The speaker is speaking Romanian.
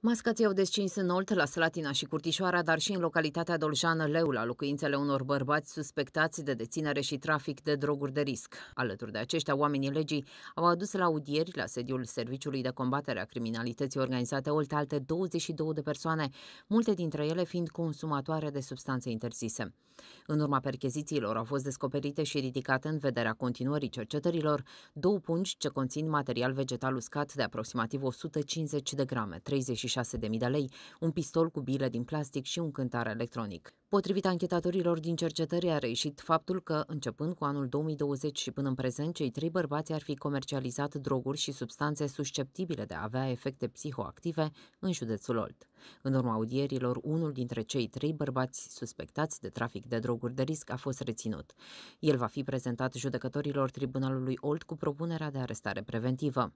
Mascații au descins în Olt, la Slatina și Curtișoara, dar și în localitatea Doljană Leu, la locuințele unor bărbați suspectați de deținere și trafic de droguri de risc. Alături de aceștia, oamenii legii au adus la audieri la sediul Serviciului de Combatere a Criminalității Organizate Olt alte 22 de persoane, multe dintre ele fiind consumatoare de substanțe interzise. În urma perchezițiilor au fost descoperite și ridicate în vederea continuării cercetărilor două pungi ce conțin material vegetal uscat de aproximativ 150 de grame, 30 26.000 de lei, un pistol cu bile din plastic și un cântar electronic. Potrivit anchetatorilor din cercetări, a reieșit faptul că, începând cu anul 2020 și până în prezent, cei trei bărbați ar fi comercializat droguri și substanțe susceptibile de a avea efecte psihoactive în județul Olt. În urma audierilor, unul dintre cei trei bărbați suspectați de trafic de droguri de risc a fost reținut. El va fi prezentat judecătorilor Tribunalului Olt cu propunerea de arestare preventivă.